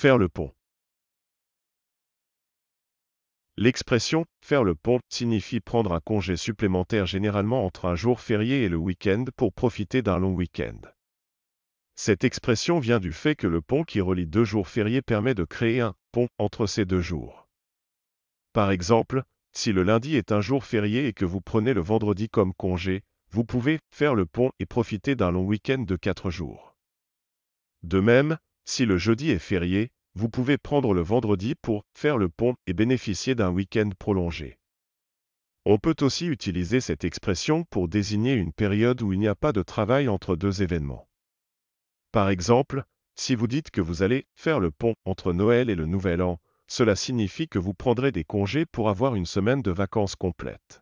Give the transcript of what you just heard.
Faire le pont. L'expression faire le pont signifie prendre un congé supplémentaire généralement entre un jour férié et le week-end pour profiter d'un long week-end. Cette expression vient du fait que le pont qui relie deux jours fériés permet de créer un pont entre ces deux jours. Par exemple, si le lundi est un jour férié et que vous prenez le vendredi comme congé, vous pouvez faire le pont et profiter d'un long week-end de quatre jours. De même, si le jeudi est férié, vous pouvez prendre le vendredi pour faire le pont et bénéficier d'un week-end prolongé. On peut aussi utiliser cette expression pour désigner une période où il n'y a pas de travail entre deux événements. Par exemple, si vous dites que vous allez faire le pont entre Noël et le Nouvel An, cela signifie que vous prendrez des congés pour avoir une semaine de vacances complète.